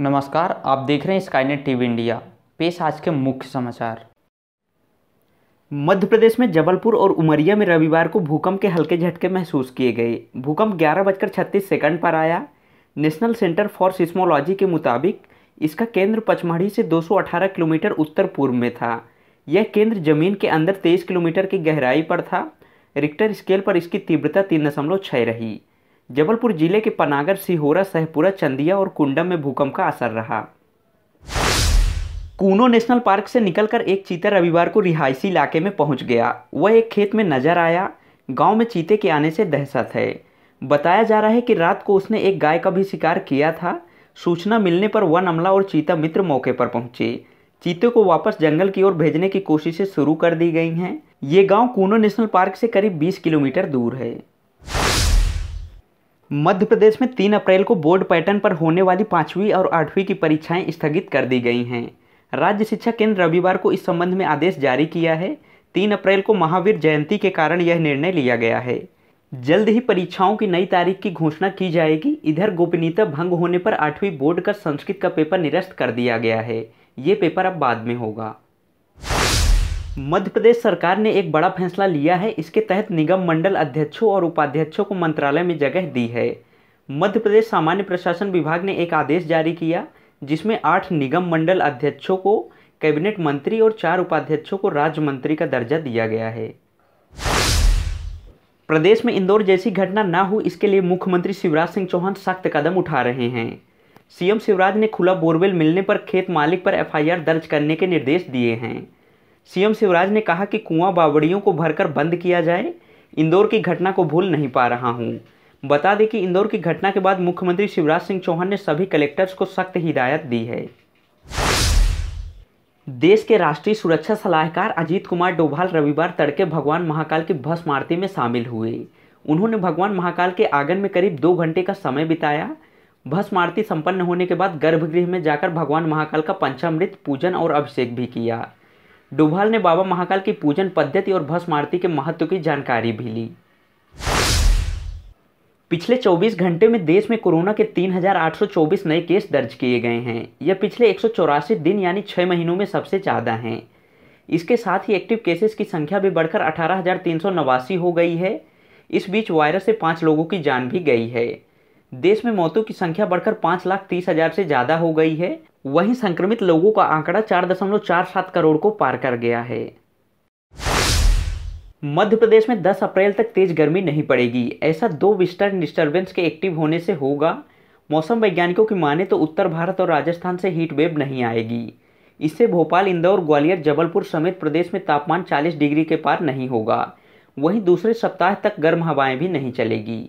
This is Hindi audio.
नमस्कार आप देख रहे हैं स्काईनेट टीवी इंडिया पेश आज के मुख्य समाचार मध्य प्रदेश में जबलपुर और उमरिया में रविवार को भूकंप के हल्के झटके महसूस किए गए भूकंप ग्यारह बजकर छत्तीस सेकंड पर आया नेशनल सेंटर फॉर सिस्मोलॉजी के मुताबिक इसका केंद्र पचमढ़ी से 218 किलोमीटर उत्तर पूर्व में था यह केंद्र जमीन के अंदर 23 किलोमीटर की गहराई पर था रिक्टर स्केल पर इसकी तीव्रता तीन दशमलव छः रही जबलपुर जिले के पनागर सिहोरा सहपुरा चंदिया और कुंडम में भूकंप का असर रहा कूनो नेशनल पार्क से निकलकर एक चीता रविवार को रिहायशी इलाके में पहुंच गया वह एक खेत में नजर आया गांव में चीते के आने से दहशत है बताया जा रहा है कि रात को उसने एक गाय का भी शिकार किया था सूचना मिलने पर वन अमला और चीता मित्र मौके पर पहुंचे चीते को वापस जंगल की ओर भेजने की कोशिशें शुरू कर दी गई हैं ये गांव कूनो नेशनल पार्क से करीब 20 किलोमीटर दूर है मध्य प्रदेश में तीन अप्रैल को बोर्ड पैटर्न पर होने वाली पाँचवीं और आठवीं की परीक्षाएं स्थगित कर दी गई हैं राज्य शिक्षा केंद्र रविवार को इस संबंध में आदेश जारी किया है तीन अप्रैल को महावीर जयंती के कारण यह निर्णय लिया गया है जल्द ही परीक्षाओं की नई तारीख की घोषणा की जाएगी इधर गोपनीयता भंग होने पर आठवीं बोर्ड का संस्कृत का पेपर निरस्त कर दिया गया है ये पेपर अब बाद में होगा मध्य प्रदेश सरकार ने एक बड़ा फैसला लिया है इसके तहत निगम मंडल अध्यक्षों और उपाध्यक्षों को मंत्रालय में जगह दी है मध्य प्रदेश सामान्य प्रशासन विभाग ने एक आदेश जारी किया जिसमें आठ निगम मंडल अध्यक्षों को कैबिनेट मंत्री और चार उपाध्यक्षों को राज्य मंत्री का दर्जा दिया गया है प्रदेश में इंदौर जैसी घटना ना हो इसके लिए मुख्यमंत्री शिवराज सिंह चौहान सख्त कदम उठा रहे हैं सीएम शिवराज ने खुला बोरवेल मिलने पर खेत मालिक पर एफआईआर दर्ज करने के निर्देश दिए हैं सीएम शिवराज ने कहा कि कुआं बावड़ियों को भरकर बंद किया जाए इंदौर की घटना को भूल नहीं पा रहा हूँ बता दें कि इंदौर की घटना के बाद मुख्यमंत्री शिवराज सिंह चौहान ने सभी कलेक्टर्स को सख्त हिदायत दी है देश के राष्ट्रीय सुरक्षा सलाहकार अजीत कुमार डोभाल रविवार तड़के भगवान महाकाल की भस्म आरती में शामिल हुए उन्होंने भगवान महाकाल के आंगन में करीब दो घंटे का समय बिताया भस्म आरती संपन्न होने के बाद गर्भगृह में जाकर भगवान महाकाल का पंचामृत पूजन और अभिषेक भी किया डुभाल ने बाबा महाकाल की पूजन पद्धति और भस्म आरती के महत्व की जानकारी भी ली पिछले 24 घंटे में देश में कोरोना के 3,824 नए केस दर्ज किए गए हैं यह पिछले एक दिन यानी छः महीनों में सबसे ज़्यादा हैं इसके साथ ही एक्टिव केसेस की संख्या भी बढ़कर अठारह हो गई है इस बीच वायरस से पाँच लोगों की जान भी गई है देश में मौतों की संख्या बढ़कर पाँच लाख तीस हजार से ज़्यादा हो गई है वहीं संक्रमित लोगों का आंकड़ा चार दशमलव चार सात करोड़ को पार कर गया है मध्य प्रदेश में 10 अप्रैल तक तेज गर्मी नहीं पड़ेगी ऐसा दो विस्टर डिस्टर्बेंस के एक्टिव होने से होगा मौसम वैज्ञानिकों की माने तो उत्तर भारत और राजस्थान से हीट वेव नहीं आएगी इससे भोपाल इंदौर ग्वालियर जबलपुर समेत प्रदेश में तापमान 40 डिग्री के पार नहीं होगा वहीं दूसरे सप्ताह तक गर्म हवाएं भी नहीं चलेगी